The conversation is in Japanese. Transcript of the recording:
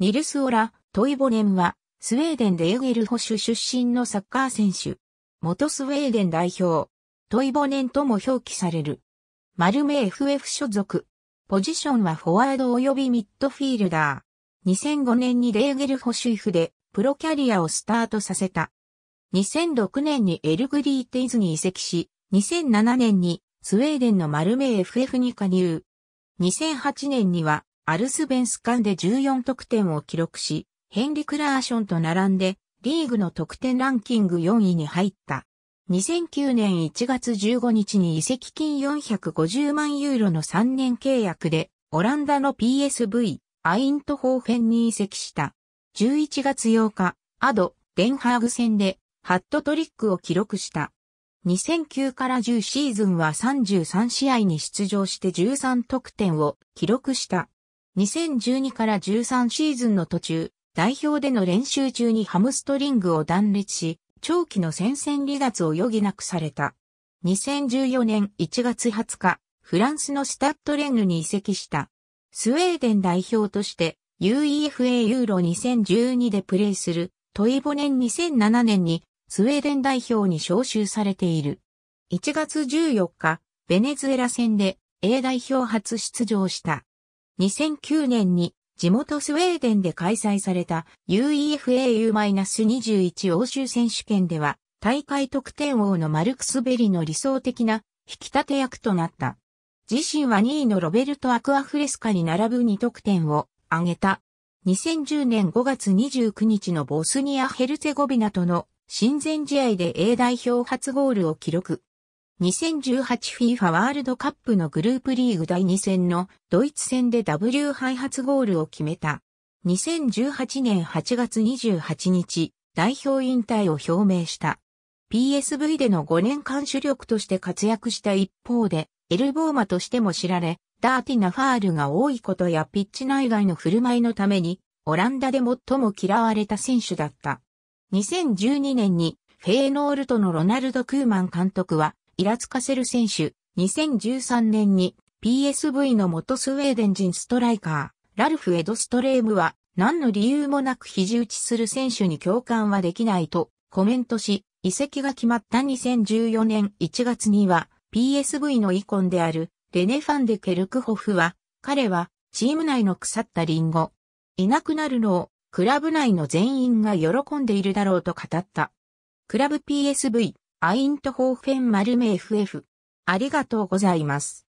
ニルス・オラ・トイボネンは、スウェーデンでエーゲル保守出身のサッカー選手。元スウェーデン代表。トイボネンとも表記される。マルメ FF 所属。ポジションはフォワード及びミッドフィールダー。2005年にレーゲル保守フでプロキャリアをスタートさせた。2006年にエルグリーテイズに移籍し、2007年にスウェーデンのマルメ FF に加入。2008年にはアルスベンスカンで14得点を記録し、ヘンリク・ラーションと並んで、リーグの得点ランキング4位に入った。2009年1月15日に移籍金450万ユーロの3年契約で、オランダの PSV、アイントホーフェンに移籍した。11月8日、アド、デンハーグ戦で、ハットトリックを記録した。2009から10シーズンは33試合に出場して13得点を記録した。2012から13シーズンの途中、代表での練習中にハムストリングを断裂し、長期の戦線離脱を余儀なくされた。2014年1月20日、フランスのスタッドレンヌに移籍した。スウェーデン代表として UEFA ユーロ2012でプレーするトイボ年2007年にスウェーデン代表に招集されている。1月14日、ベネズエラ戦で A 代表初出場した。2009年に地元スウェーデンで開催された UEFAU-21 欧州選手権では大会得点王のマルクス・ベリの理想的な引き立て役となった。自身は2位のロベルト・アクアフレスカに並ぶ2得点を挙げた。2010年5月29日のボスニア・ヘルツェゴビナとの親善試合で A 代表初ゴールを記録。2018FIFA ワールドカップのグループリーグ第2戦のドイツ戦で W 配発ゴールを決めた。2018年8月28日、代表引退を表明した。PSV での5年間主力として活躍した一方で、エルボーマとしても知られ、ダーティなファールが多いことやピッチ内外の振る舞いのために、オランダで最も嫌われた選手だった。2012年にフェーノールトのロナルド・クーマン監督はイラつかせる選手、2013年に PSV の元スウェーデン人ストライカー、ラルフ・エドストレームは何の理由もなく肘打ちする選手に共感はできないとコメントし、移籍が決まった2014年1月には PSV のイコンであるレネ・ファンデ・ケルクホフは、彼はチーム内の腐ったリンゴ、いなくなるのをクラブ内の全員が喜んでいるだろうと語った。クラブ PSV アイントホーフェン丸メ FF。ありがとうございます。